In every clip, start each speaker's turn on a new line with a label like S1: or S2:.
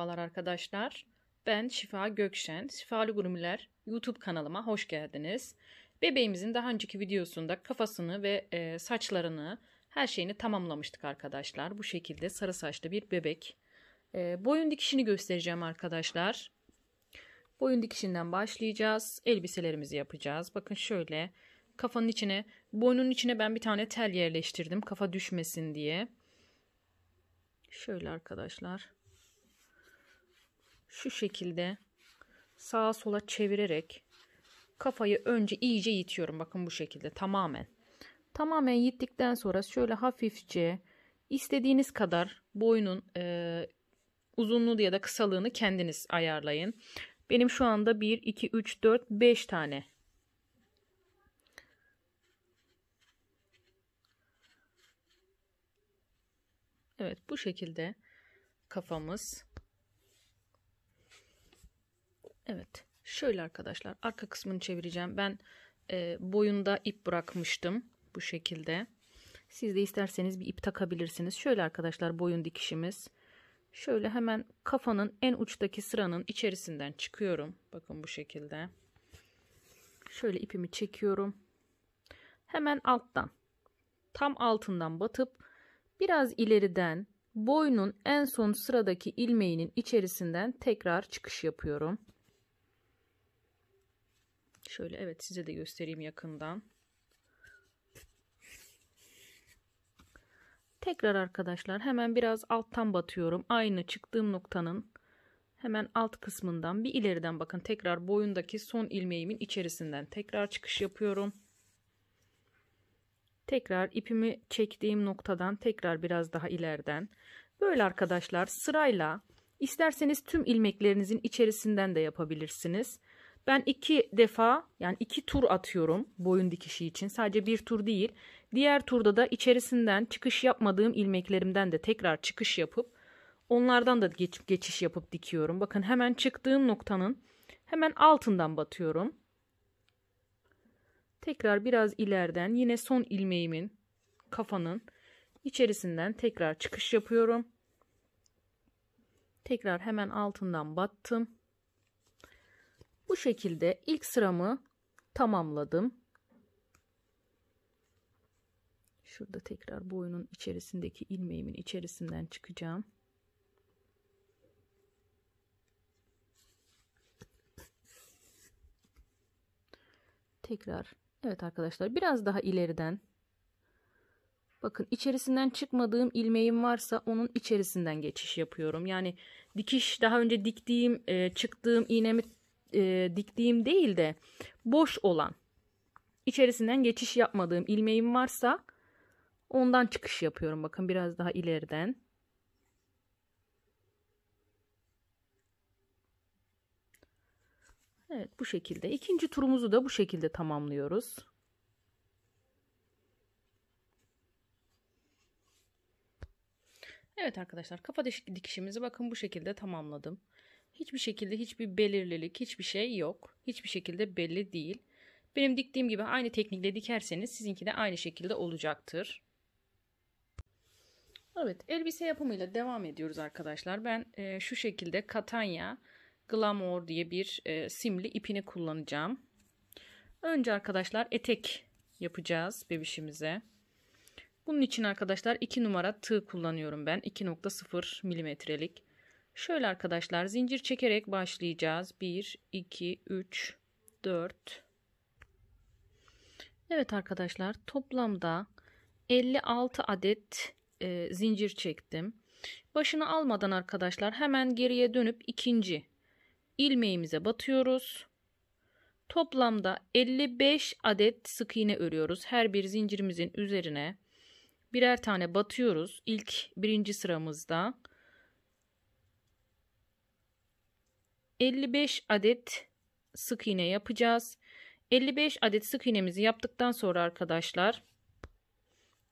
S1: merhabalar arkadaşlar. Ben Şifa Gökşen, Şifalı Gurumiler YouTube kanalıma hoş geldiniz. Bebeğimizin daha önceki videosunda kafasını ve e, saçlarını, her şeyini tamamlamıştık arkadaşlar. Bu şekilde sarı saçlı bir bebek. E, boyun dikişini göstereceğim arkadaşlar. Boyun dikişinden başlayacağız. Elbiselerimizi yapacağız. Bakın şöyle kafanın içine, boynunun içine ben bir tane tel yerleştirdim kafa düşmesin diye. Şöyle arkadaşlar şu şekilde sağa sola çevirerek kafayı önce iyice yitiyorum. Bakın bu şekilde tamamen. Tamamen yittikten sonra şöyle hafifçe istediğiniz kadar boynun e, uzunluğu ya da kısalığını kendiniz ayarlayın. Benim şu anda 1, 2, 3, 4, 5 tane Evet bu şekilde kafamız Evet. Şöyle arkadaşlar arka kısmını çevireceğim. Ben e, boyunda ip bırakmıştım bu şekilde. Siz de isterseniz bir ip takabilirsiniz. Şöyle arkadaşlar boyun dikişimiz. Şöyle hemen kafanın en uçtaki sıranın içerisinden çıkıyorum. Bakın bu şekilde. Şöyle ipimi çekiyorum. Hemen alttan tam altından batıp biraz ileriden boynun en son sıradaki ilmeğinin içerisinden tekrar çıkış yapıyorum. Şöyle evet size de göstereyim yakından. Tekrar arkadaşlar hemen biraz alttan batıyorum. Aynı çıktığım noktanın hemen alt kısmından bir ileriden bakın. Tekrar boyundaki son ilmeğimin içerisinden tekrar çıkış yapıyorum. Tekrar ipimi çektiğim noktadan tekrar biraz daha ileriden. Böyle arkadaşlar sırayla isterseniz tüm ilmeklerinizin içerisinden de yapabilirsiniz. Ben iki defa yani iki tur atıyorum boyun dikişi için. Sadece bir tur değil. Diğer turda da içerisinden çıkış yapmadığım ilmeklerimden de tekrar çıkış yapıp onlardan da geç, geçiş yapıp dikiyorum. Bakın hemen çıktığım noktanın hemen altından batıyorum. Tekrar biraz ileriden yine son ilmeğimin kafanın içerisinden tekrar çıkış yapıyorum. Tekrar hemen altından battım. Bu şekilde ilk sıramı tamamladım. Şurada tekrar boyunun içerisindeki ilmeğimin içerisinden çıkacağım. Tekrar evet arkadaşlar biraz daha ileriden bakın içerisinden çıkmadığım ilmeğim varsa onun içerisinden geçiş yapıyorum. Yani dikiş daha önce diktiğim e, çıktığım iğnemi e, diktiğim değil de boş olan içerisinden geçiş yapmadığım ilmeğim varsa ondan çıkış yapıyorum. Bakın biraz daha ileriden. Evet bu şekilde. İkinci turumuzu da bu şekilde tamamlıyoruz. Evet arkadaşlar kafa dikişimizi bakın bu şekilde tamamladım. Hiçbir şekilde hiçbir belirlilik, hiçbir şey yok. Hiçbir şekilde belli değil. Benim diktiğim gibi aynı teknikle dikerseniz sizinki de aynı şekilde olacaktır. Evet elbise yapımıyla devam ediyoruz arkadaşlar. Ben e, şu şekilde Katanya Glamour diye bir e, simli ipini kullanacağım. Önce arkadaşlar etek yapacağız bebişimize. Bunun için arkadaşlar 2 numara tığ kullanıyorum ben. 2.0 milimetrelik. Şöyle arkadaşlar zincir çekerek başlayacağız. 1, 2, 3, 4. Evet arkadaşlar toplamda 56 adet e, zincir çektim. Başını almadan arkadaşlar hemen geriye dönüp ikinci ilmeğimize batıyoruz. Toplamda 55 adet sık iğne örüyoruz. Her bir zincirimizin üzerine birer tane batıyoruz. İlk birinci sıramızda. 55 adet sık iğne yapacağız. 55 adet sık iğnemizi yaptıktan sonra arkadaşlar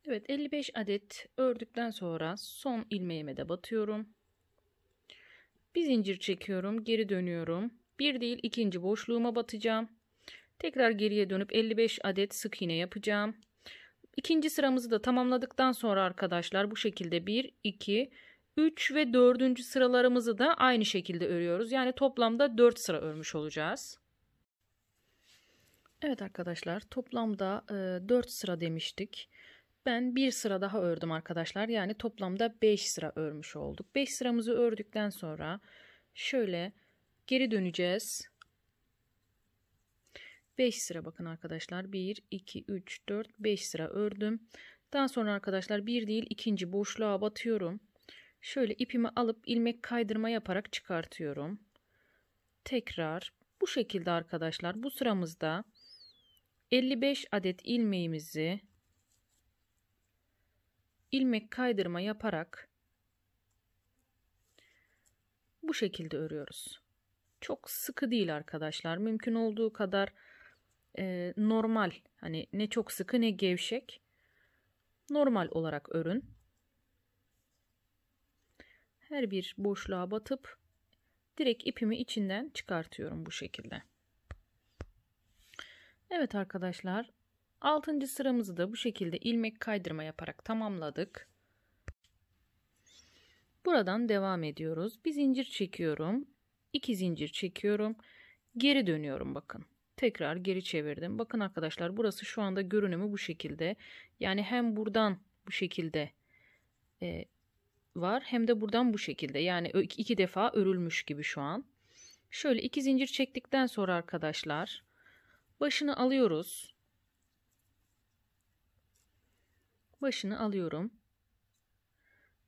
S1: Evet 55 adet ördükten sonra son ilmeğime de batıyorum. Bir zincir çekiyorum, geri dönüyorum. Bir değil ikinci boşluğuma batacağım. Tekrar geriye dönüp 55 adet sık iğne yapacağım. İkinci sıramızı da tamamladıktan sonra arkadaşlar bu şekilde 1 2 3 ve 4. sıralarımızı da aynı şekilde örüyoruz. Yani toplamda 4 sıra örmüş olacağız. Evet arkadaşlar toplamda 4 e, sıra demiştik. Ben bir sıra daha ördüm arkadaşlar. Yani toplamda 5 sıra örmüş olduk. 5 sıramızı ördükten sonra şöyle geri döneceğiz. 5 sıra bakın arkadaşlar. 1, 2, 3, 4, 5 sıra ördüm. Daha sonra arkadaşlar bir değil ikinci boşluğa batıyorum. Şöyle ipimi alıp ilmek kaydırma yaparak çıkartıyorum. Tekrar bu şekilde arkadaşlar bu sıramızda 55 adet ilmeğimizi ilmek kaydırma yaparak bu şekilde örüyoruz. Çok sıkı değil arkadaşlar. Mümkün olduğu kadar e, normal hani ne çok sıkı ne gevşek normal olarak örün her bir boşluğa batıp direkt ipimi içinden çıkartıyorum bu şekilde. Evet arkadaşlar altıncı sıramızı da bu şekilde ilmek kaydırma yaparak tamamladık. Buradan devam ediyoruz. Bir zincir çekiyorum. iki zincir çekiyorum. Geri dönüyorum bakın. Tekrar geri çevirdim. Bakın arkadaşlar burası şu anda görünümü bu şekilde. Yani hem buradan bu şekilde e, var hem de buradan bu şekilde yani iki defa örülmüş gibi şu an. Şöyle iki zincir çektikten sonra arkadaşlar başını alıyoruz. Başını alıyorum.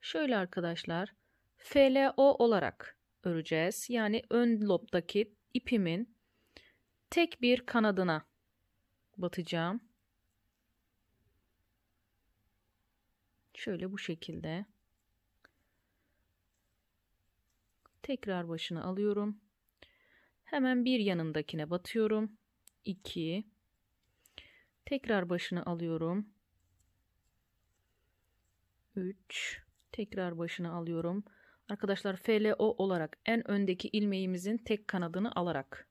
S1: Şöyle arkadaşlar FLO olarak öreceğiz. Yani ön lobdaki ipimin tek bir kanadına batacağım. Şöyle bu şekilde. Tekrar başını alıyorum. Hemen bir yanındakine batıyorum. 2 Tekrar başını alıyorum. 3 Tekrar başını alıyorum. Arkadaşlar FLO olarak en öndeki ilmeğimizin tek kanadını alarak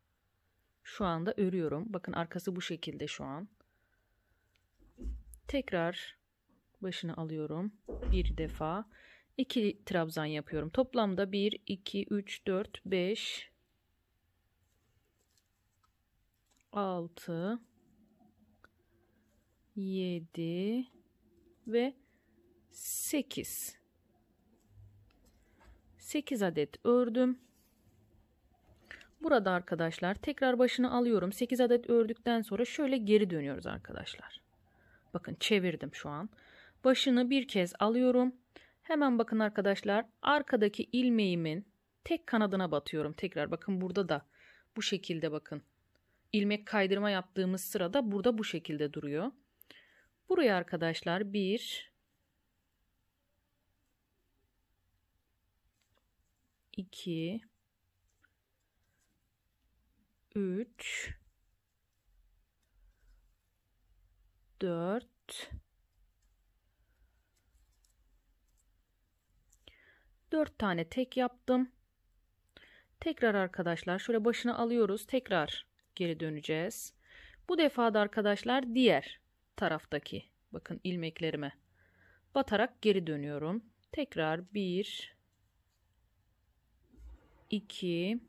S1: şu anda örüyorum. Bakın arkası bu şekilde şu an. Tekrar başını alıyorum. Bir defa. 2 trabzan yapıyorum. Toplamda 1, 2, 3, 4, 5, 6, 7 ve 8. 8 adet ördüm. Burada arkadaşlar tekrar başını alıyorum. 8 adet ördükten sonra şöyle geri dönüyoruz arkadaşlar. Bakın çevirdim şu an. Başını bir kez alıyorum. Hemen bakın arkadaşlar arkadaki ilmeğimin tek kanadına batıyorum. Tekrar bakın burada da bu şekilde bakın. ilmek kaydırma yaptığımız sırada burada bu şekilde duruyor. Buraya arkadaşlar 1 2 3 4 4 tane tek yaptım. Tekrar arkadaşlar şöyle başını alıyoruz. Tekrar geri döneceğiz. Bu defa da arkadaşlar diğer taraftaki bakın ilmeklerime batarak geri dönüyorum. Tekrar 1 2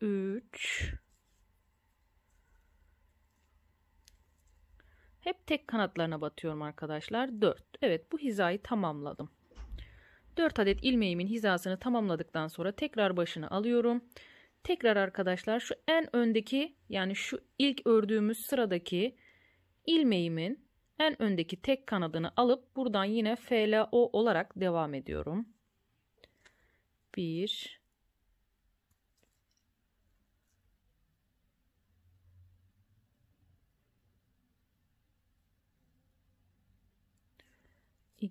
S1: 3 Hep tek kanatlarına batıyorum arkadaşlar. 4. Evet bu hizayı tamamladım. 4 adet ilmeğimin hizasını tamamladıktan sonra tekrar başını alıyorum. Tekrar arkadaşlar şu en öndeki yani şu ilk ördüğümüz sıradaki ilmeğimin en öndeki tek kanadını alıp buradan yine FLO olarak devam ediyorum. 1 2 3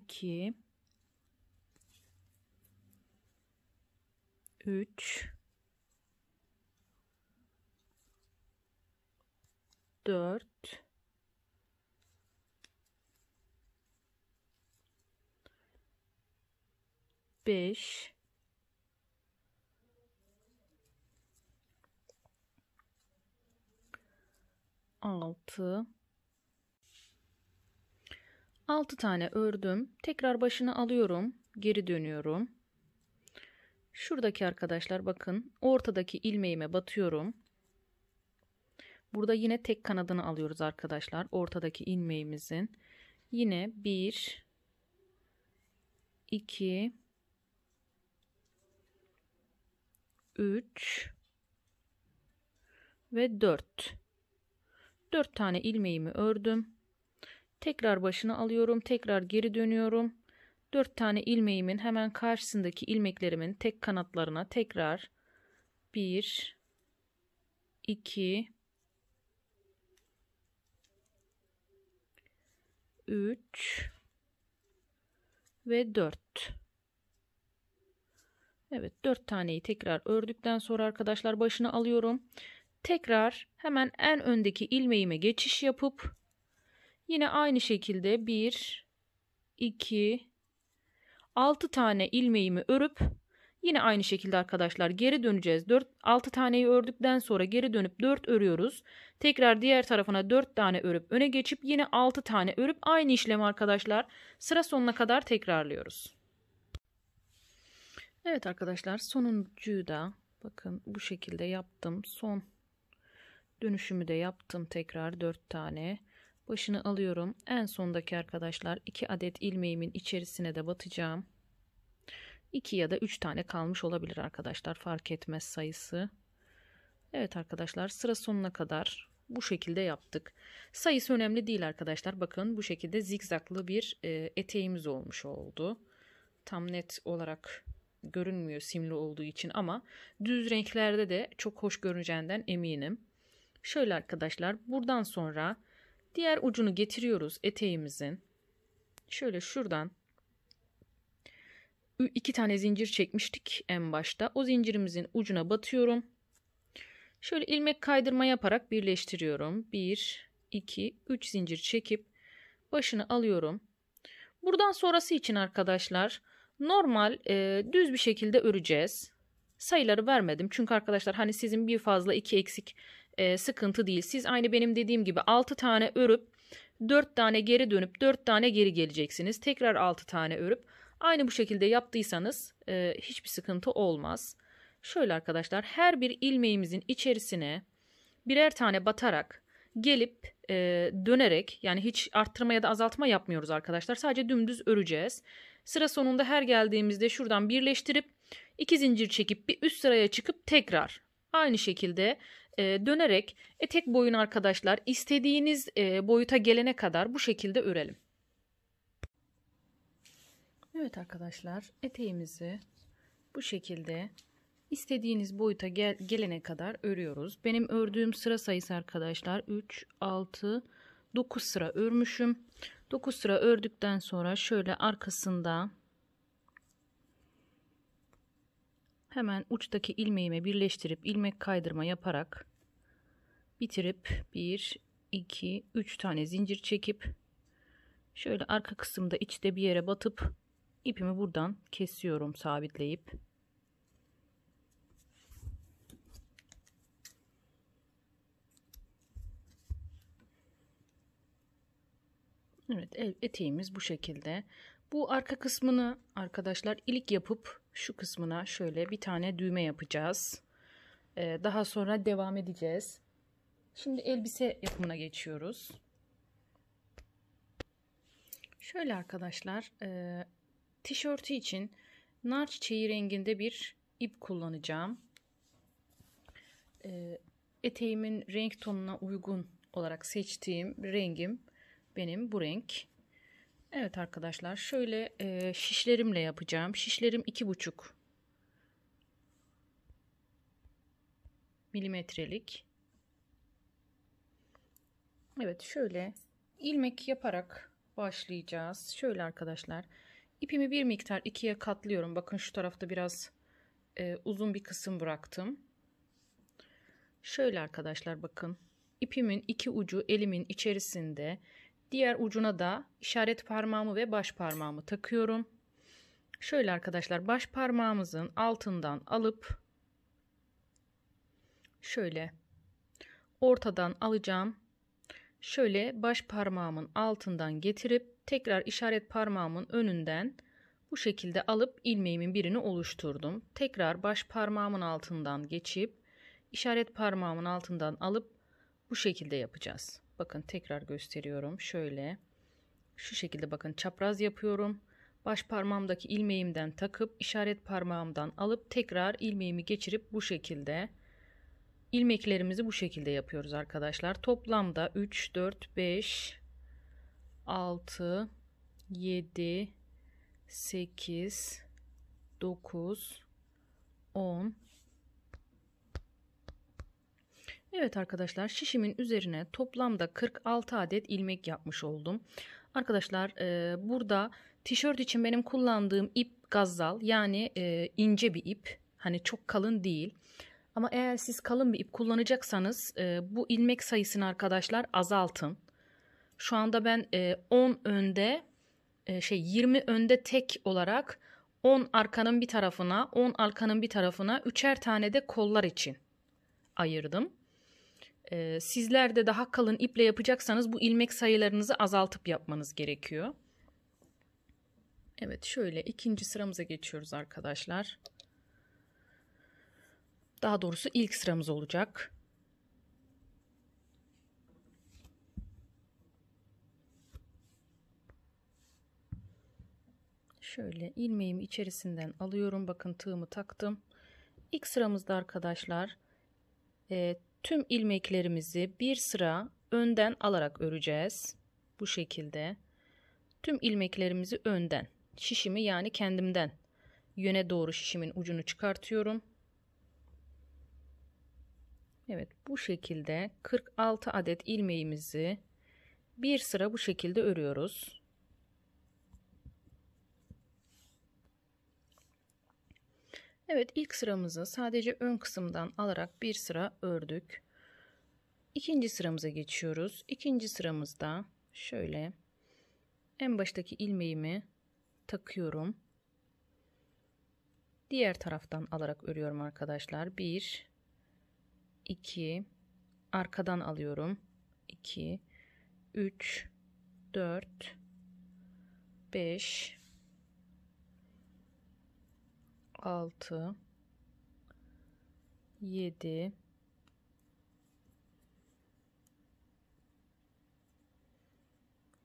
S1: 4 5 6 6 tane ördüm. Tekrar başını alıyorum. Geri dönüyorum. Şuradaki arkadaşlar bakın ortadaki ilmeğime batıyorum. Burada yine tek kanadını alıyoruz arkadaşlar. Ortadaki ilmeğimizin. Yine 1 2 3 ve 4. 4 tane ilmeğimi ördüm. Tekrar başına alıyorum. Tekrar geri dönüyorum. 4 tane ilmeğimin hemen karşısındaki ilmeklerimin tek kanatlarına tekrar 1 2 3 ve 4 Evet 4 taneyi tekrar ördükten sonra arkadaşlar başını alıyorum. Tekrar hemen en öndeki ilmeğime geçiş yapıp Yine aynı şekilde 1, 2, 6 tane ilmeğimi örüp yine aynı şekilde arkadaşlar geri döneceğiz. 4, 6 taneyi ördükten sonra geri dönüp 4 örüyoruz. Tekrar diğer tarafına 4 tane örüp öne geçip yine 6 tane örüp aynı işlemi arkadaşlar sıra sonuna kadar tekrarlıyoruz. Evet arkadaşlar sonuncuyu da bakın bu şekilde yaptım. Son dönüşümü de yaptım tekrar 4 tane başını alıyorum. En sondaki arkadaşlar 2 adet ilmeğimin içerisine de batacağım. 2 ya da 3 tane kalmış olabilir arkadaşlar. Fark etmez sayısı. Evet arkadaşlar sıra sonuna kadar bu şekilde yaptık. Sayısı önemli değil arkadaşlar. Bakın bu şekilde zikzaklı bir e, eteğimiz olmuş oldu. Tam net olarak görünmüyor simli olduğu için ama düz renklerde de çok hoş görüneceğinden eminim. Şöyle arkadaşlar buradan sonra Diğer ucunu getiriyoruz eteğimizin. Şöyle şuradan iki tane zincir çekmiştik en başta. O zincirimizin ucuna batıyorum. Şöyle ilmek kaydırma yaparak birleştiriyorum. 1, 2, 3 zincir çekip başını alıyorum. Buradan sonrası için arkadaşlar normal e, düz bir şekilde öreceğiz. Sayıları vermedim çünkü arkadaşlar hani sizin bir fazla iki eksik e, sıkıntı değil. Siz aynı benim dediğim gibi 6 tane örüp 4 tane geri dönüp 4 tane geri geleceksiniz. Tekrar 6 tane örüp aynı bu şekilde yaptıysanız e, hiçbir sıkıntı olmaz. Şöyle arkadaşlar her bir ilmeğimizin içerisine birer tane batarak gelip e, dönerek yani hiç arttırma ya da azaltma yapmıyoruz arkadaşlar. Sadece dümdüz öreceğiz. Sıra sonunda her geldiğimizde şuradan birleştirip iki zincir çekip bir üst sıraya çıkıp tekrar aynı şekilde e, dönerek etek boyun arkadaşlar istediğiniz e, boyuta gelene kadar bu şekilde örelim. Evet arkadaşlar eteğimizi bu şekilde istediğiniz boyuta gel gelene kadar örüyoruz. Benim ördüğüm sıra sayısı arkadaşlar 3, 6, 9 sıra örmüşüm. 9 sıra ördükten sonra şöyle arkasında Hemen uçtaki ilmeğime birleştirip ilmek kaydırma yaparak bitirip 1 2 3 tane zincir çekip şöyle arka kısımda içte bir yere batıp ipimi buradan kesiyorum sabitleyip. Evet eteğimiz bu şekilde. Bu arka kısmını arkadaşlar ilik yapıp şu kısmına şöyle bir tane düğme yapacağız. Ee, daha sonra devam edeceğiz. Şimdi elbise yapımına geçiyoruz. Şöyle arkadaşlar e, tişörtü için nar çiçeği renginde bir ip kullanacağım. E, eteğimin renk tonuna uygun olarak seçtiğim rengim benim bu renk. Evet arkadaşlar şöyle e, şişlerimle yapacağım. Şişlerim iki buçuk milimetrelik. Evet şöyle ilmek yaparak başlayacağız. Şöyle arkadaşlar ipimi bir miktar ikiye katlıyorum. Bakın şu tarafta biraz e, uzun bir kısım bıraktım. Şöyle arkadaşlar bakın ipimin iki ucu elimin içerisinde Diğer ucuna da işaret parmağımı ve baş parmağımı takıyorum. Şöyle arkadaşlar baş parmağımızın altından alıp şöyle ortadan alacağım. Şöyle baş parmağımın altından getirip tekrar işaret parmağımın önünden bu şekilde alıp ilmeğimin birini oluşturdum. Tekrar baş parmağımın altından geçip işaret parmağımın altından alıp bu şekilde yapacağız. Bakın tekrar gösteriyorum. Şöyle şu şekilde bakın çapraz yapıyorum. Baş parmağımdaki ilmeğimden takıp işaret parmağımdan alıp tekrar ilmeğimi geçirip bu şekilde ilmeklerimizi bu şekilde yapıyoruz arkadaşlar. Toplamda 3, 4, 5, 6, 7, 8, 9, 10, Evet arkadaşlar şişimin üzerine toplamda 46 adet ilmek yapmış oldum. Arkadaşlar e, burada tişört için benim kullandığım ip gazal yani e, ince bir ip. Hani çok kalın değil. Ama eğer siz kalın bir ip kullanacaksanız e, bu ilmek sayısını arkadaşlar azaltın. Şu anda ben e, 10 önde e, şey 20 önde tek olarak 10 arkanın bir tarafına 10 arkanın bir tarafına üçer tane de kollar için ayırdım. E, sizler de daha kalın iple yapacaksanız bu ilmek sayılarınızı azaltıp yapmanız gerekiyor. Evet şöyle ikinci sıramıza geçiyoruz arkadaşlar. Daha doğrusu ilk sıramız olacak. Şöyle ilmeğimi içerisinden alıyorum. Bakın tığımı taktım. İlk sıramızda arkadaşlar e, tüm ilmeklerimizi bir sıra önden alarak öreceğiz. Bu şekilde. Tüm ilmeklerimizi önden, şişimi yani kendimden yöne doğru şişimin ucunu çıkartıyorum. Evet bu şekilde 46 adet ilmeğimizi bir sıra bu şekilde örüyoruz. Evet ilk sıramızı sadece ön kısımdan alarak bir sıra ördük. İkinci sıramıza geçiyoruz. İkinci sıramızda şöyle en baştaki ilmeğimi takıyorum. Diğer taraftan alarak örüyorum arkadaşlar. 1 2 arkadan alıyorum. 2 3 4 5 6 7 7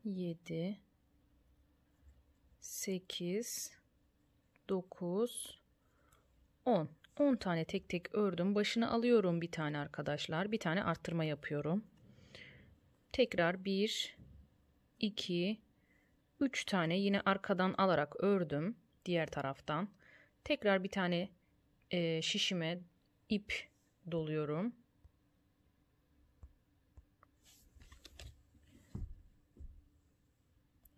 S1: 8 9 10 10 tane tek tek ördüm. Başına alıyorum bir tane arkadaşlar. Bir tane arttırma yapıyorum. Tekrar 1 2 3 tane yine arkadan alarak ördüm diğer taraftan. Tekrar bir tane e, şişime ip doluyorum.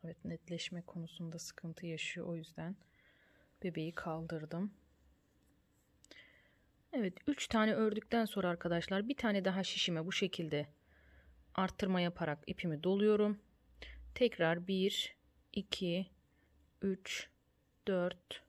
S1: Evet netleşme konusunda sıkıntı yaşıyor o yüzden bebeği kaldırdım. Evet 3 tane ördükten sonra arkadaşlar bir tane daha şişime bu şekilde arttırma yaparak ipimi doluyorum. Tekrar 1 2 3 4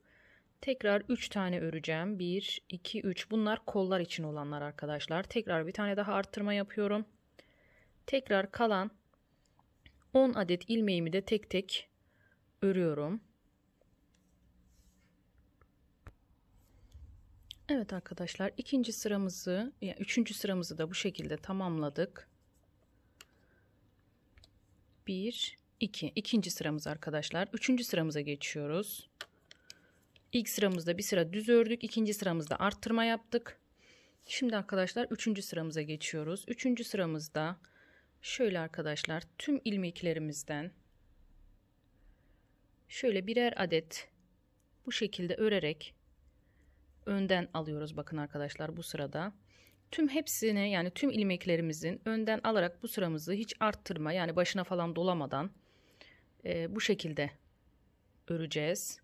S1: Tekrar 3 tane öreceğim. 1, 2, 3. Bunlar kollar için olanlar arkadaşlar. Tekrar bir tane daha arttırma yapıyorum. Tekrar kalan 10 adet ilmeğimi de tek tek örüyorum. Evet arkadaşlar ikinci sıramızı, yani üçüncü sıramızı da bu şekilde tamamladık. 1, 2. İkinci sıramız arkadaşlar. Üçüncü sıramıza geçiyoruz. İlk sıramızda bir sıra düz ördük. ikinci sıramızda arttırma yaptık. Şimdi arkadaşlar üçüncü sıramıza geçiyoruz. Üçüncü sıramızda şöyle arkadaşlar tüm ilmeklerimizden şöyle birer adet bu şekilde örerek önden alıyoruz bakın arkadaşlar bu sırada. Tüm hepsini yani tüm ilmeklerimizin önden alarak bu sıramızı hiç arttırma yani başına falan dolamadan e, bu şekilde öreceğiz.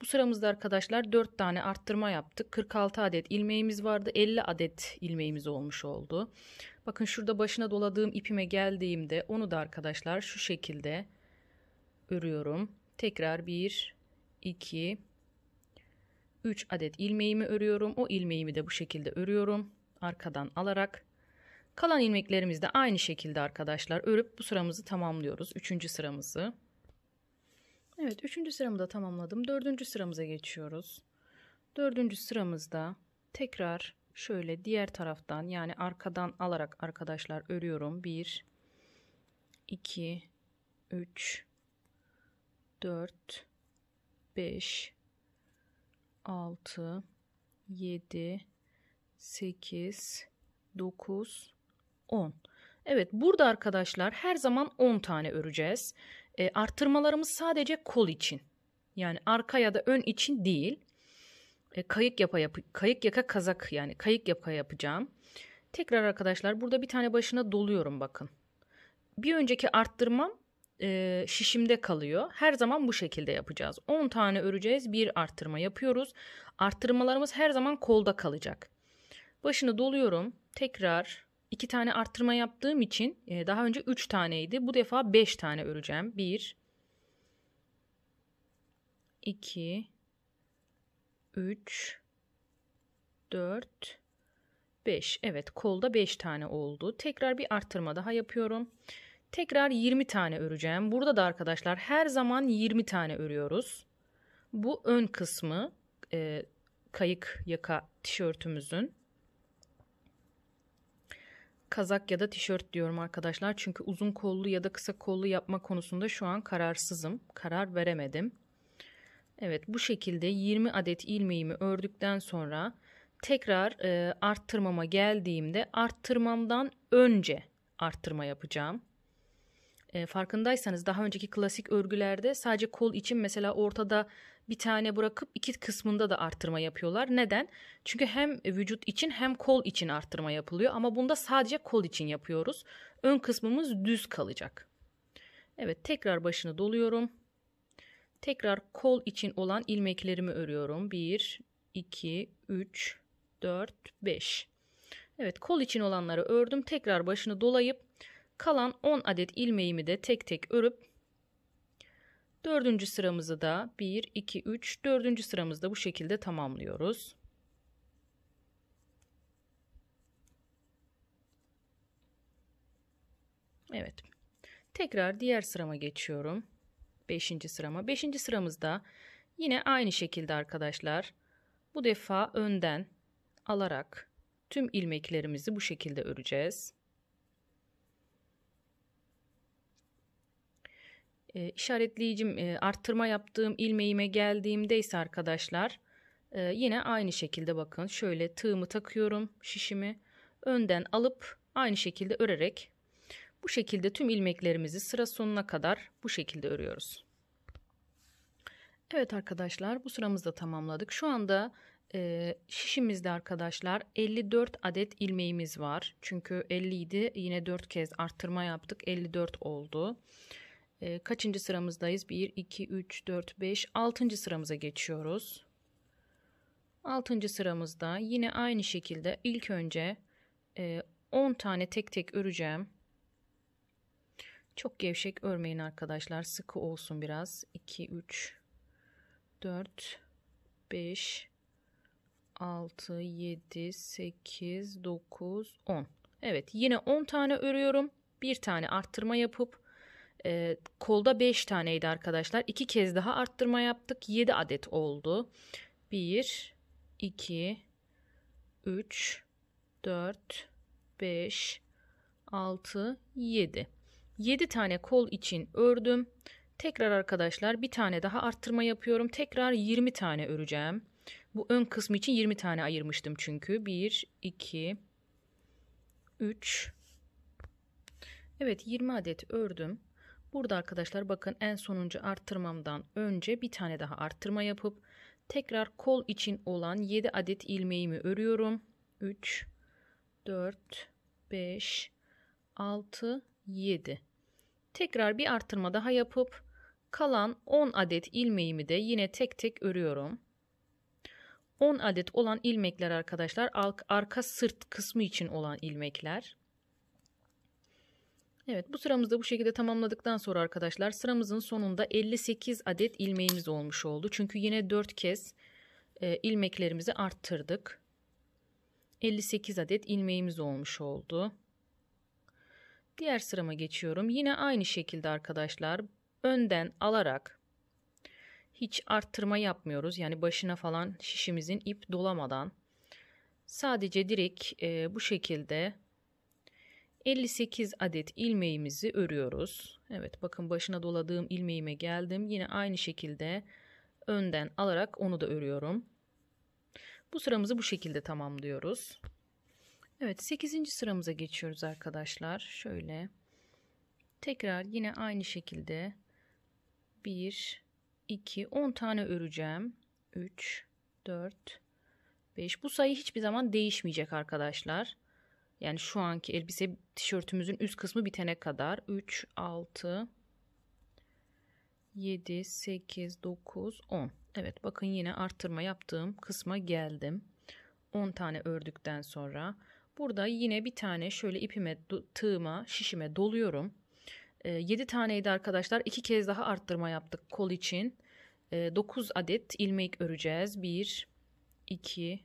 S1: Bu sıramızda arkadaşlar 4 tane arttırma yaptık. 46 adet ilmeğimiz vardı. 50 adet ilmeğimiz olmuş oldu. Bakın şurada başına doladığım ipime geldiğimde onu da arkadaşlar şu şekilde örüyorum. Tekrar 1 2 3 adet ilmeğimi örüyorum. O ilmeğimi de bu şekilde örüyorum. Arkadan alarak kalan ilmeklerimizi de aynı şekilde arkadaşlar örüp bu sıramızı tamamlıyoruz. 3. sıramızı. Evet üçüncü sıramı da tamamladım. Dördüncü sıramıza geçiyoruz. Dördüncü sıramızda tekrar şöyle diğer taraftan yani arkadan alarak arkadaşlar örüyorum. Bir, iki, üç, dört, beş, altı, yedi, sekiz, dokuz, on. Evet burada arkadaşlar her zaman 10 tane öreceğiz. E, artırmalarımız sadece kol için. Yani arka ya da ön için değil. E, kayık yapa yap kayık yaka kazak yani kayık yaka yapacağım. Tekrar arkadaşlar burada bir tane başına doluyorum bakın. Bir önceki arttırmam e, şişimde kalıyor. Her zaman bu şekilde yapacağız. 10 tane öreceğiz. Bir arttırma yapıyoruz. Arttırmalarımız her zaman kolda kalacak. Başını doluyorum. Tekrar iki tane arttırma yaptığım için e, daha önce üç taneydi. Bu defa beş tane öreceğim. Bir, iki, üç, dört, beş. Evet kolda beş tane oldu. Tekrar bir arttırma daha yapıyorum. Tekrar 20 tane öreceğim. Burada da arkadaşlar her zaman 20 tane örüyoruz. Bu ön kısmı e, kayık yaka tişörtümüzün kazak ya da tişört diyorum arkadaşlar. Çünkü uzun kollu ya da kısa kollu yapma konusunda şu an kararsızım. Karar veremedim. Evet bu şekilde 20 adet ilmeğimi ördükten sonra tekrar e, arttırmama geldiğimde arttırmamdan önce arttırma yapacağım. E, farkındaysanız daha önceki klasik örgülerde sadece kol için mesela ortada bir tane bırakıp iki kısmında da arttırma yapıyorlar. Neden? Çünkü hem vücut için hem kol için arttırma yapılıyor ama bunda sadece kol için yapıyoruz. Ön kısmımız düz kalacak. Evet tekrar başını doluyorum. Tekrar kol için olan ilmeklerimi örüyorum. 1, 2, 3, 4, 5. Evet kol için olanları ördüm. Tekrar başını dolayıp kalan 10 adet ilmeğimi de tek tek örüp Dördüncü sıramızı da 1, 2, 3, dördüncü sıramızı da bu şekilde tamamlıyoruz. Evet. Tekrar diğer sırama geçiyorum. Beşinci sırama. Beşinci sıramızda yine aynı şekilde arkadaşlar. Bu defa önden alarak tüm ilmeklerimizi bu şekilde öreceğiz. E, işaretleyicim e, arttırma yaptığım ilmeğime geldiğimde ise arkadaşlar e, yine aynı şekilde bakın şöyle tığımı takıyorum şişimi önden alıp aynı şekilde örerek bu şekilde tüm ilmeklerimizi sıra sonuna kadar bu şekilde örüyoruz. Evet arkadaşlar bu sıramızı da tamamladık. Şu anda e, şişimizde arkadaşlar 54 adet ilmeğimiz var. Çünkü 57 yine 4 kez arttırma yaptık 54 oldu. E, kaçıncı sıramızdayız? 1, 2, 3, 4, 5, 6. sıramıza geçiyoruz. 6. sıramızda yine aynı şekilde ilk önce e, tane tek tek öreceğim. Çok gevşek örmeyin arkadaşlar. Sıkı olsun biraz. 2, 3, 4, 5, 6, 7, 8, 9, 10. Evet yine 10 tane örüyorum. Bir tane arttırma yapıp e, kolda 5 taneydi arkadaşlar. 2 kez daha arttırma yaptık. 7 adet oldu. 1, 2, 3, 4, 5, 6, 7. 7 tane kol için ördüm. Tekrar arkadaşlar bir tane daha arttırma yapıyorum. Tekrar 20 tane öreceğim. Bu ön kısmı için 20 tane ayırmıştım çünkü. 1, 2, 3. Evet 20 adet ördüm. Burada arkadaşlar bakın en sonuncu arttırmamdan önce bir tane daha arttırma yapıp tekrar kol için olan 7 adet ilmeğimi örüyorum. 3 4 5 6 7 Tekrar bir arttırma daha yapıp kalan 10 adet ilmeğimi de yine tek tek örüyorum. 10 adet olan ilmekler arkadaşlar arka sırt kısmı için olan ilmekler. Evet bu sıramızda bu şekilde tamamladıktan sonra arkadaşlar sıramızın sonunda 58 adet ilmeğimiz olmuş oldu. Çünkü yine 4 kez e, ilmeklerimizi arttırdık. 58 adet ilmeğimiz olmuş oldu. Diğer sırama geçiyorum. Yine aynı şekilde arkadaşlar önden alarak hiç arttırma yapmıyoruz. Yani başına falan şişimizin ip dolamadan sadece direkt e, bu şekilde 58 adet ilmeğimizi örüyoruz. Evet bakın başına doladığım ilmeğime geldim. Yine aynı şekilde önden alarak onu da örüyorum. Bu sıramızı bu şekilde tamamlıyoruz. Evet 8. sıramıza geçiyoruz arkadaşlar. Şöyle tekrar yine aynı şekilde 1 2 10 tane öreceğim. 3 4 5 bu sayı hiçbir zaman değişmeyecek arkadaşlar. Yani şu anki elbise tişörtümüzün üst kısmı bitene kadar 3, 6, 7, 8, 9, 10. Evet bakın yine arttırma yaptığım kısma geldim. 10 tane ördükten sonra burada yine bir tane şöyle ipime, tığıma, şişime doluyorum. 7 ee, taneydi arkadaşlar. 2 kez daha arttırma yaptık kol için. 9 ee, adet ilmek öreceğiz. 1, 2,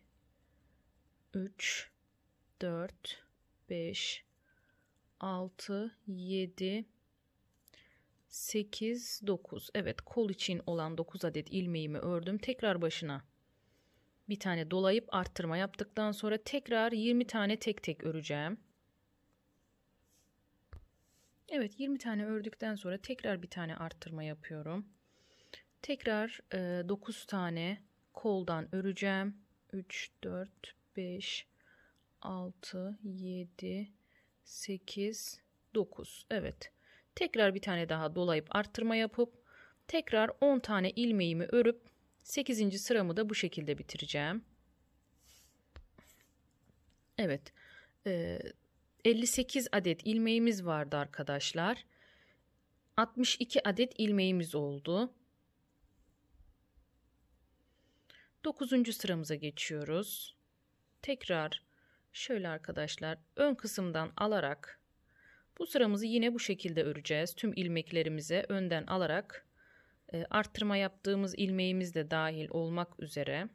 S1: 3, 4, 5, 6, 7, 8, 9. Evet kol için olan 9 adet ilmeğimi ördüm. Tekrar başına bir tane dolayıp arttırma yaptıktan sonra tekrar 20 tane tek tek öreceğim. Evet 20 tane ördükten sonra tekrar bir tane arttırma yapıyorum. Tekrar e, 9 tane koldan öreceğim. 3, 4, 5, 6, 7, 8, 9. Evet. Tekrar bir tane daha dolayıp arttırma yapıp tekrar 10 tane ilmeğimi örüp 8. sıramı da bu şekilde bitireceğim. Evet. 58 ee, adet ilmeğimiz vardı arkadaşlar. 62 adet ilmeğimiz oldu. 9. sıramıza geçiyoruz. Tekrar Şöyle arkadaşlar ön kısımdan alarak bu sıramızı yine bu şekilde öreceğiz. Tüm ilmeklerimize önden alarak e, arttırma yaptığımız ilmeğimiz de dahil olmak üzere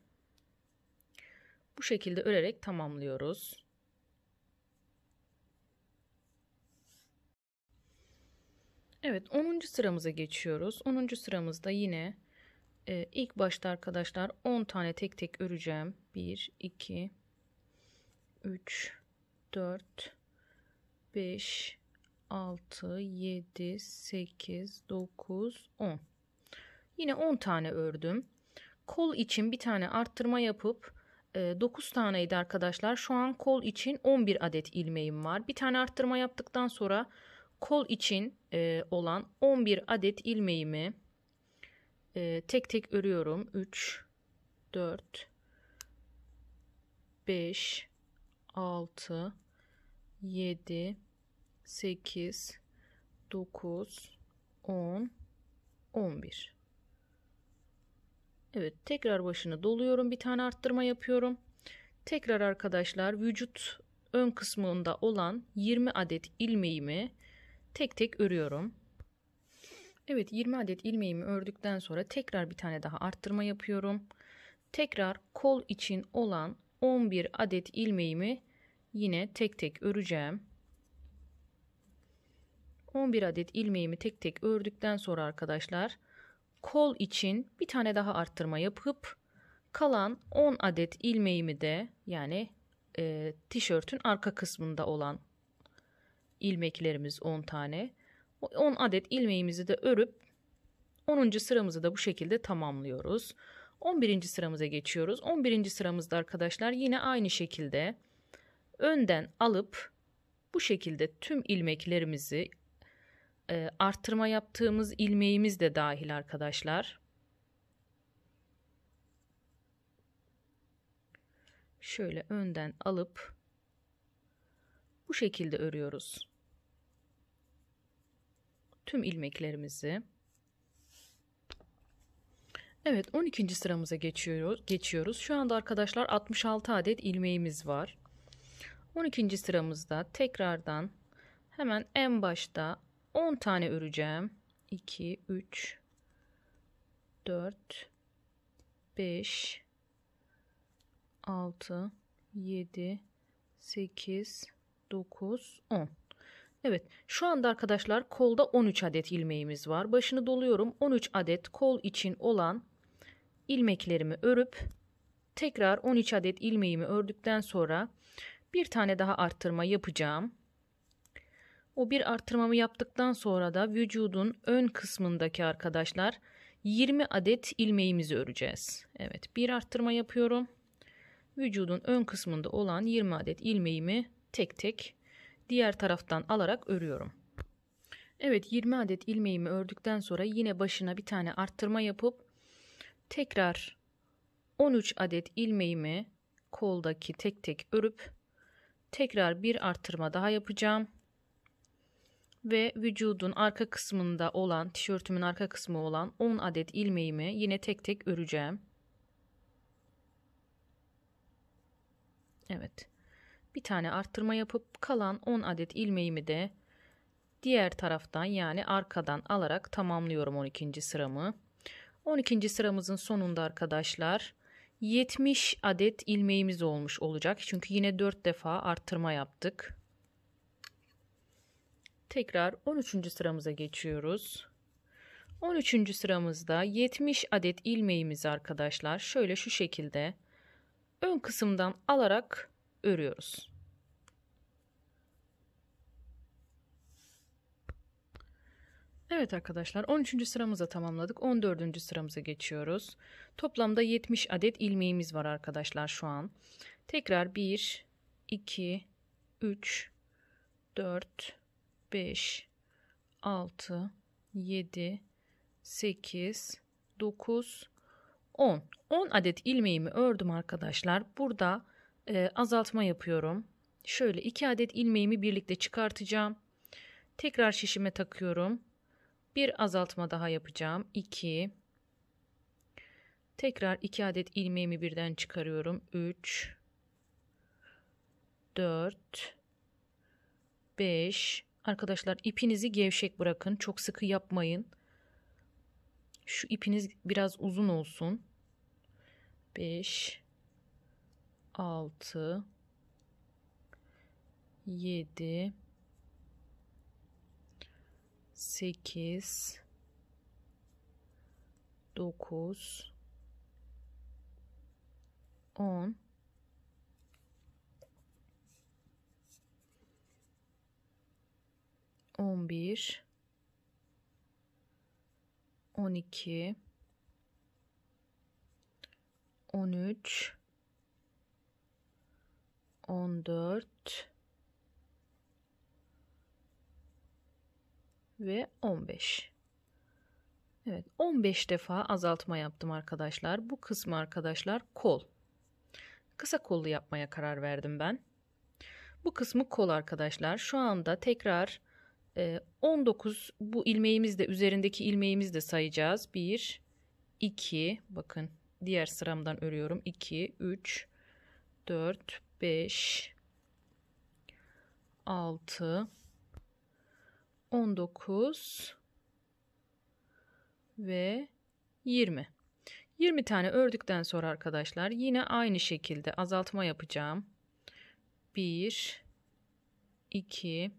S1: bu şekilde örerek tamamlıyoruz. Evet 10. sıramıza geçiyoruz. 10. sıramızda yine e, ilk başta arkadaşlar 10 tane tek tek öreceğim. 1, 2, 3, 4, 5, 6, 7, 8, 9, 10. Yine 10 tane ördüm. Kol için bir tane arttırma yapıp 9 e, taneydi arkadaşlar. Şu an kol için 11 adet ilmeğim var. Bir tane arttırma yaptıktan sonra kol için e, olan 11 adet ilmeğimi e, tek tek örüyorum. 3, 4, 5, 6 7 8 9 10 11 Evet tekrar başını doluyorum bir tane arttırma yapıyorum tekrar arkadaşlar vücut ön kısmında olan 20 adet ilmeğimi tek tek örüyorum Evet 20 adet ilmeğimi ördükten sonra tekrar bir tane daha arttırma yapıyorum tekrar kol için olan 11 adet ilmeğimi yine tek tek öreceğim. 11 adet ilmeğimi tek tek ördükten sonra arkadaşlar kol için bir tane daha arttırma yapıp kalan 10 adet ilmeğimi de yani e, tişörtün arka kısmında olan ilmeklerimiz 10 tane. 10 adet ilmeğimizi de örüp 10. sıramızı da bu şekilde tamamlıyoruz. 11. sıramıza geçiyoruz. 11. sıramızda arkadaşlar yine aynı şekilde önden alıp bu şekilde tüm ilmeklerimizi e, arttırma yaptığımız ilmeğimiz de dahil arkadaşlar. Şöyle önden alıp bu şekilde örüyoruz. Tüm ilmeklerimizi Evet 12. sıramıza geçiyoruz. geçiyoruz. Şu anda arkadaşlar 66 adet ilmeğimiz var. 12. sıramızda tekrardan hemen en başta 10 tane öreceğim. 2, 3, 4, 5, 6, 7, 8, 9, 10. Evet şu anda arkadaşlar kolda 13 adet ilmeğimiz var. Başını doluyorum 13 adet kol için olan ilmeklerimi örüp tekrar 13 adet ilmeğimi ördükten sonra bir tane daha arttırma yapacağım. O bir arttırmamı yaptıktan sonra da vücudun ön kısmındaki arkadaşlar 20 adet ilmeğimizi öreceğiz. Evet bir arttırma yapıyorum. Vücudun ön kısmında olan 20 adet ilmeğimi tek tek diğer taraftan alarak örüyorum. Evet 20 adet ilmeğimi ördükten sonra yine başına bir tane arttırma yapıp Tekrar 13 adet ilmeğimi koldaki tek tek örüp tekrar bir artırma daha yapacağım. Ve vücudun arka kısmında olan, tişörtümün arka kısmı olan 10 adet ilmeğimi yine tek tek öreceğim. Evet. Bir tane arttırma yapıp kalan 10 adet ilmeğimi de diğer taraftan yani arkadan alarak tamamlıyorum 12. sıramı. 12. sıramızın sonunda arkadaşlar 70 adet ilmeğimiz olmuş olacak. Çünkü yine 4 defa arttırma yaptık. Tekrar 13. sıramıza geçiyoruz. 13. sıramızda 70 adet ilmeğimizi arkadaşlar şöyle şu şekilde ön kısımdan alarak örüyoruz. Evet arkadaşlar 13. sıramızı tamamladık. 14. sıramıza geçiyoruz. Toplamda 70 adet ilmeğimiz var arkadaşlar şu an. Tekrar 1, 2, 3, 4, 5, 6, 7, 8, 9, 10. 10 adet ilmeğimi ördüm arkadaşlar. Burada e, azaltma yapıyorum. Şöyle 2 adet ilmeğimi birlikte çıkartacağım. Tekrar şişime takıyorum. Bir azaltma daha yapacağım. 2. Tekrar 2 adet ilmeğimi birden çıkarıyorum. 3. 4. 5. Arkadaşlar ipinizi gevşek bırakın. Çok sıkı yapmayın. Şu ipiniz biraz uzun olsun. 5 6 7 8 9 10 11 12 13 14 ve 15. Evet 15 defa azaltma yaptım arkadaşlar. Bu kısmı arkadaşlar kol. Kısa kollu yapmaya karar verdim ben. Bu kısmı kol arkadaşlar. Şu anda tekrar 19 e, bu ilmeğimiz de üzerindeki ilmeğimiz de sayacağız. 1, 2 bakın diğer sıramdan örüyorum. 2, 3, 4, 5, 6, 19 ve 20. 20 tane ördükten sonra arkadaşlar yine aynı şekilde azaltma yapacağım. 1 2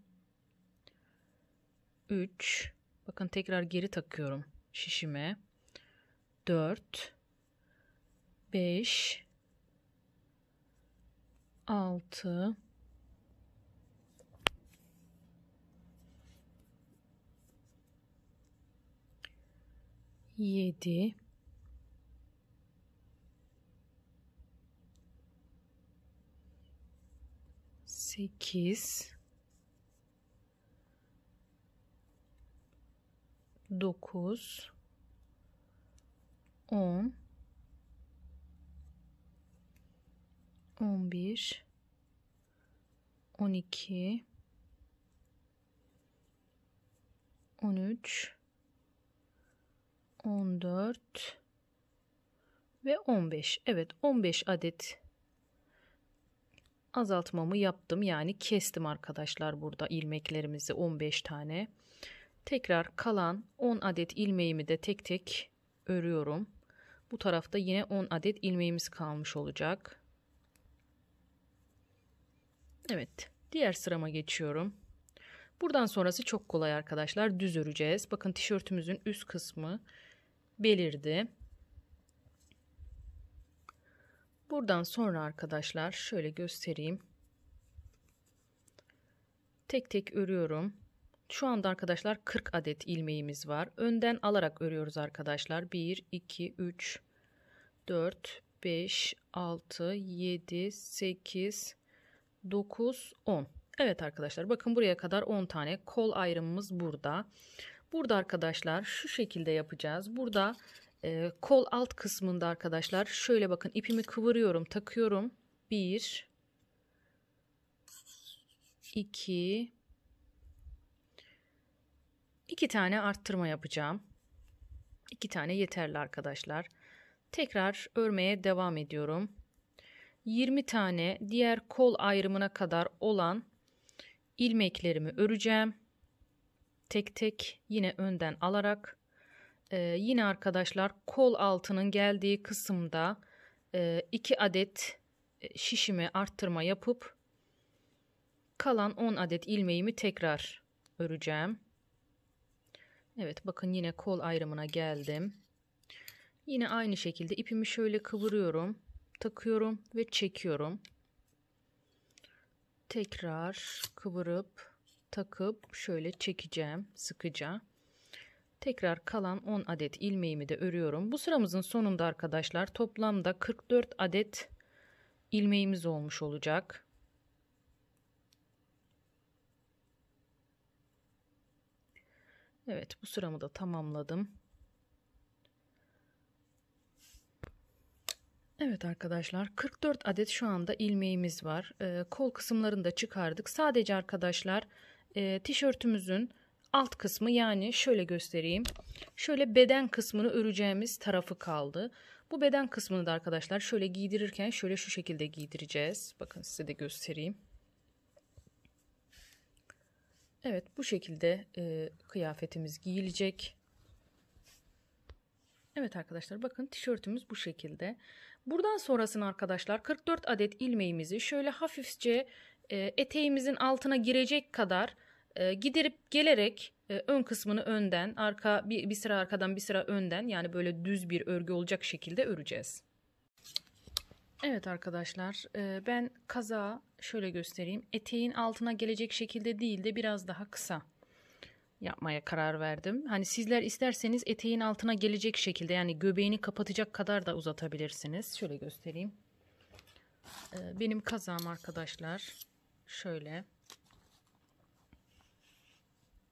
S1: 3 Bakın tekrar geri takıyorum şişime. 4 5 6 7 8 9 10 11 12 13 14 ve 15. Evet 15 adet azaltmamı yaptım. Yani kestim arkadaşlar burada ilmeklerimizi 15 tane. Tekrar kalan 10 adet ilmeğimi de tek tek örüyorum. Bu tarafta yine 10 adet ilmeğimiz kalmış olacak. Evet diğer sırama geçiyorum. Buradan sonrası çok kolay arkadaşlar düz öreceğiz. Bakın tişörtümüzün üst kısmı belirdi. Buradan sonra arkadaşlar şöyle göstereyim. Tek tek örüyorum. Şu anda arkadaşlar 40 adet ilmeğimiz var. Önden alarak örüyoruz arkadaşlar. 1, 2, 3, 4, 5, 6, 7, 8, 9, 10. Evet arkadaşlar bakın buraya kadar 10 tane kol ayrımımız burada. Burada arkadaşlar şu şekilde yapacağız. Burada e, kol alt kısmında arkadaşlar şöyle bakın ipimi kıvırıyorum takıyorum. 1 2 2 tane arttırma yapacağım. 2 tane yeterli arkadaşlar. Tekrar örmeye devam ediyorum. 20 tane diğer kol ayrımına kadar olan ilmeklerimi öreceğim tek tek yine önden alarak e, yine arkadaşlar kol altının geldiği kısımda e, iki adet e, şişime arttırma yapıp kalan 10 adet ilmeğimi tekrar öreceğim. Evet bakın yine kol ayrımına geldim. Yine aynı şekilde ipimi şöyle kıvırıyorum, takıyorum ve çekiyorum. Tekrar kıvırıp takıp şöyle çekeceğim sıkıca. Tekrar kalan 10 adet ilmeğimi de örüyorum. Bu sıramızın sonunda arkadaşlar toplamda 44 adet ilmeğimiz olmuş olacak. Evet bu sıramı da tamamladım. Evet arkadaşlar 44 adet şu anda ilmeğimiz var. Ee, kol kısımlarını da çıkardık. Sadece arkadaşlar e, tişörtümüzün alt kısmı yani şöyle göstereyim. Şöyle beden kısmını öreceğimiz tarafı kaldı. Bu beden kısmını da arkadaşlar şöyle giydirirken şöyle şu şekilde giydireceğiz. Bakın size de göstereyim. Evet bu şekilde e, kıyafetimiz giyilecek. Evet arkadaşlar bakın tişörtümüz bu şekilde. Buradan sonrasını arkadaşlar 44 adet ilmeğimizi şöyle hafifçe e, eteğimizin altına girecek kadar e, giderip gelerek e, ön kısmını önden, arka bir, bir sıra arkadan bir sıra önden yani böyle düz bir örgü olacak şekilde öreceğiz. Evet arkadaşlar e, ben kaza şöyle göstereyim. Eteğin altına gelecek şekilde değil de biraz daha kısa yapmaya karar verdim. Hani sizler isterseniz eteğin altına gelecek şekilde yani göbeğini kapatacak kadar da uzatabilirsiniz. Şöyle göstereyim. E, benim kazağım arkadaşlar şöyle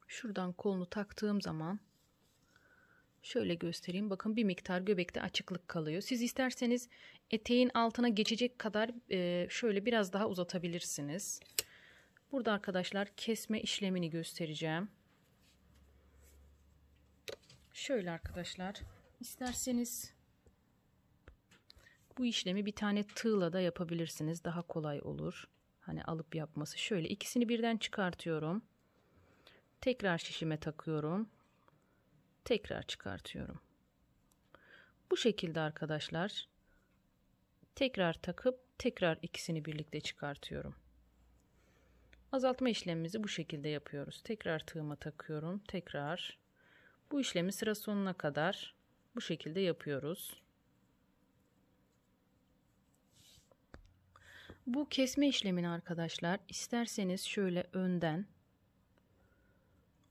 S1: şuradan kolunu taktığım zaman şöyle göstereyim. Bakın bir miktar göbekte açıklık kalıyor. Siz isterseniz eteğin altına geçecek kadar e, şöyle biraz daha uzatabilirsiniz. Burada arkadaşlar kesme işlemini göstereceğim. Şöyle arkadaşlar isterseniz bu işlemi bir tane tığla da yapabilirsiniz. Daha kolay olur. Hani alıp yapması. Şöyle ikisini birden çıkartıyorum. Tekrar şişime takıyorum. Tekrar çıkartıyorum. Bu şekilde arkadaşlar. Tekrar takıp tekrar ikisini birlikte çıkartıyorum. Azaltma işlemimizi bu şekilde yapıyoruz. Tekrar tığıma takıyorum. Tekrar bu işlemi sıra sonuna kadar bu şekilde yapıyoruz. Bu kesme işlemini arkadaşlar isterseniz şöyle önden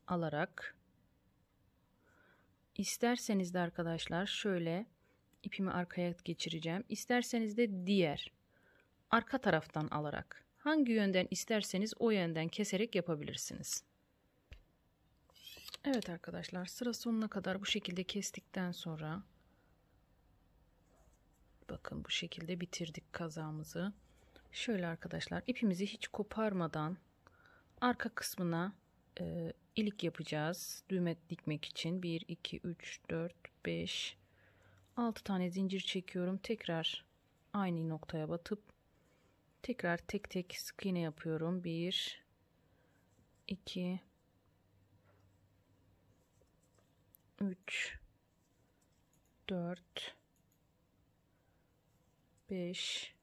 S1: alarak isterseniz de arkadaşlar şöyle ipimi arkaya geçireceğim. İsterseniz de diğer arka taraftan alarak hangi yönden isterseniz o yönden keserek yapabilirsiniz. Evet arkadaşlar sıra sonuna kadar bu şekilde kestikten sonra bakın bu şekilde bitirdik kazamızı. Şöyle arkadaşlar ipimizi hiç koparmadan arka kısmına e, ilik yapacağız. Düğme dikmek için 1, 2, 3, 4, 5, 6 tane zincir çekiyorum. Tekrar aynı noktaya batıp tekrar tek tek sık iğne yapıyorum. 1, 2, 3, 4, 5,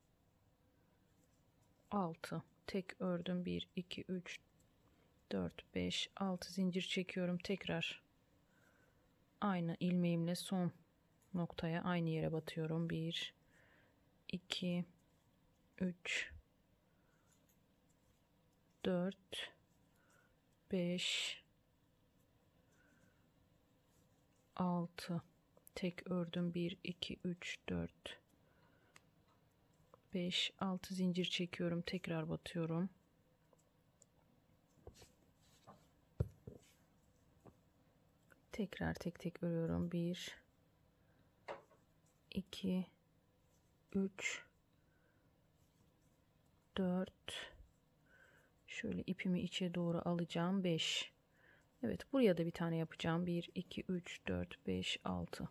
S1: 6 tek ördüm 1 2 3 4 5 6 zincir çekiyorum tekrar aynı ilmeğimle son noktaya aynı yere batıyorum 1 2 3 4 5 6 tek ördüm 1 2 3 4 5 6 zincir çekiyorum tekrar batıyorum tekrar tek tek örüyorum 1 2 3 4 şöyle ipimi içe doğru alacağım 5 Evet buraya da bir tane yapacağım 1 2 3 4 5 6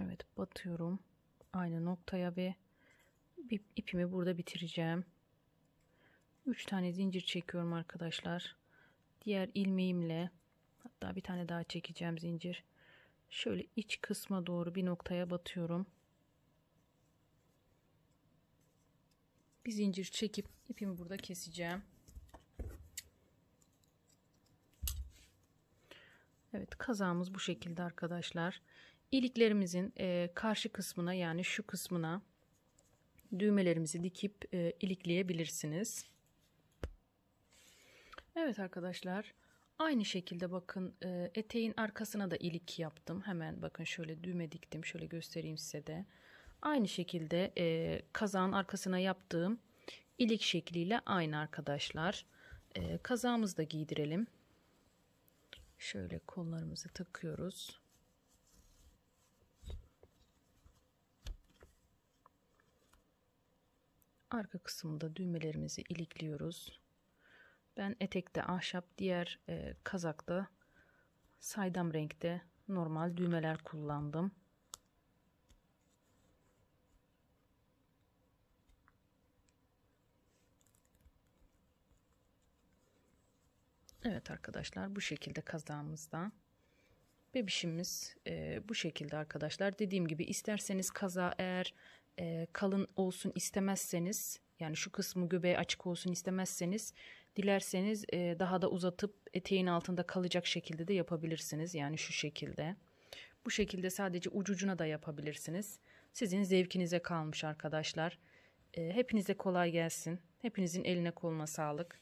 S1: Evet batıyorum aynı noktaya ve ipimi burada bitireceğim. 3 tane zincir çekiyorum arkadaşlar. Diğer ilmeğimle hatta bir tane daha çekeceğim zincir. Şöyle iç kısma doğru bir noktaya batıyorum. Bir zincir çekip ipimi burada keseceğim. Evet kazağımız bu şekilde arkadaşlar iliklerimizin e, karşı kısmına yani şu kısmına düğmelerimizi dikip e, ilikleyebilirsiniz. Evet arkadaşlar aynı şekilde bakın e, eteğin arkasına da ilik yaptım. Hemen bakın şöyle düğme diktim şöyle göstereyim size de. Aynı şekilde e, kazağın arkasına yaptığım ilik şekliyle aynı arkadaşlar. E, kazağımızı da giydirelim. Şöyle kollarımızı takıyoruz. arka kısımda düğmelerimizi ilikliyoruz. Ben etekte ahşap, diğer e, kazakta saydam renkte normal düğmeler kullandım. Evet arkadaşlar bu şekilde kazağımızda bebişimiz e, bu şekilde arkadaşlar. Dediğim gibi isterseniz kaza eğer e, kalın olsun istemezseniz yani şu kısmı göbeğe açık olsun istemezseniz dilerseniz e, daha da uzatıp eteğin altında kalacak şekilde de yapabilirsiniz. Yani şu şekilde. Bu şekilde sadece ucucuna da yapabilirsiniz. Sizin zevkinize kalmış arkadaşlar. E, hepinize kolay gelsin. Hepinizin eline koluna sağlık.